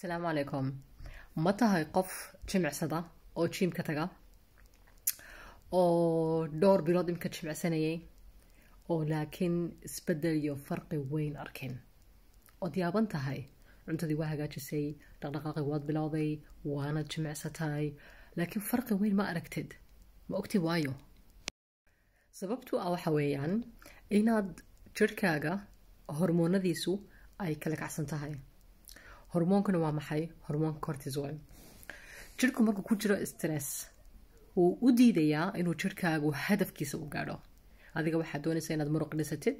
asalaamu calaykum ma tahay qof jimicsada oo jiimka taga oo dhowr bilood imka jimicsanayay oo laakiin isbedel iyo farqi weyn arkin ood yaaban tahay cuntadii waa hagaajisay dhaqdhaqaaqii waad bilowday waanad jimicsatay laakiin farqi weyn ma aragtid ma ogti waayo sababtu ah waxa weeyaan inaad jirhkaaga hormoonadiisu ay kala kacsan tahay hormoonkana waa maxay hormoonka cortisol jirku markuu ku jiro stress wuu u diidayaa inuu jirkaagu hadafkiisa u gaadho adiga waxaad doonaysa inaad muruq dhisatid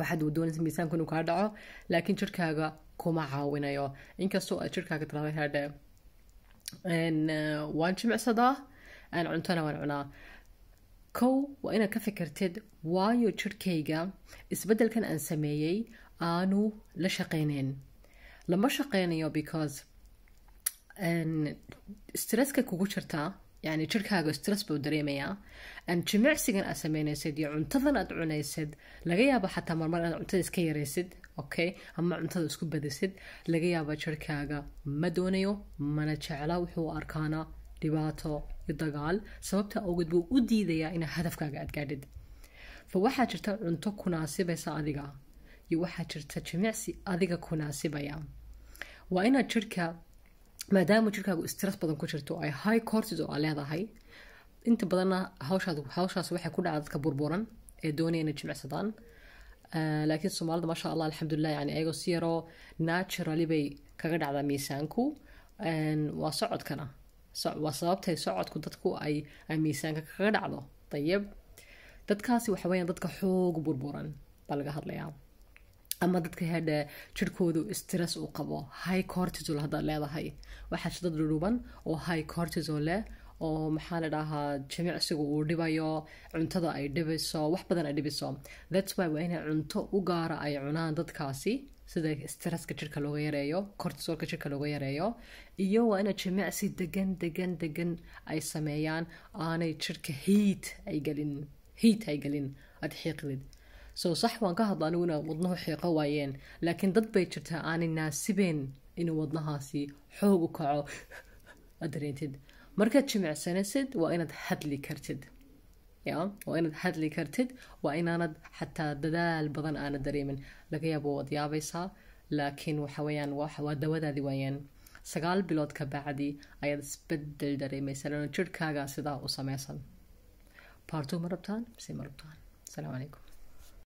waxaad doonaysa miisaanku inuu kaa dhaco laakiin jirkaaga kuma caawinayo inkastoo aad jirkaaga tirahdo eh, waan jimicsadaa aan cuntona waan cunaa kow waa inaad ka fikirtid waayo jirkayga isbeddelkan aan sameeyey aanu la shaqaynayn lamashaqeynayo because stresska kugu jirta yani jirkaaga stress buu dareemayaa an jimicsigan aad sameynaysid iyo cuntadan aad cunaysid laga yaaba xataa marmar inaad cuntada iska yaraysid okay ama cuntada isku badisid laga yaaba jirkaaga ma doonayo mana jecla wuxuu arkaana dhibaato iyo dagaal sababta awgeed buu u diidayaa inaa hadafkaaga aad gaadhid fa waxaa jirta cunto kunaasibaysa adiga iyo waxaa jirta jimicsi adiga kunaasibaya waa inaad jirka maadaama jirkaagu stress badan ku jirto ay high courses aa leedahay inta badanna hawshaas waxay ku dhacda dadka burburan ee doonaya inay jimicsadaan laakiin soomaalida maasha allah alxamdulilah yani ayagoo si yaroo naturally bay kaga dhacdaa miisaanku waa socodkana waa sababtay socodku dadku ay miisaanka kaga dhacdo dayab dadkaasi waxa weeyaan dadka xoog burburan baa laga hadlayaa ama dadka hadha jirkoodu stress uu qabo high cortisol haddaad leedahay waxaa shidad dhuruban oo high cortisol leh oo maxaa la dhahaa jimicsiga uu dhibayo cuntada ay dhibayso wax badan ay dhibiso thats why waa inay cunto u gaara ay cunaan dadkaasi sida stresska jirka looga yareeyo cortisolka jirka looga yareeyo iyo waa inay jimicsi degan degan degan ay sameeyaan aanay jirka hiit ay gelin hiit ay gelin aad xiiqdid soo sax waan ka hadla aniguna wadnuhu xiiqo waayeen laakiin dad bay jirtaa aanay naasibeen inuu wadnahaasi xoog u kaco dareentid markaad jimicsanaysid waa inaad hadli kartid ya waa inaad hadli kartid waa inaanad xataa dadaal badan aana dareemin laga yaabo waad yaabaysaa laakiin waxaweyaan waa dawadaadi waayeen sagaal bilood ka bacdi ayaad isbedel dareemaysaa lana jirhkaaga sidaa u sameysan baartuu ma rabtaan mise ma rabtaan asalaamu calaykum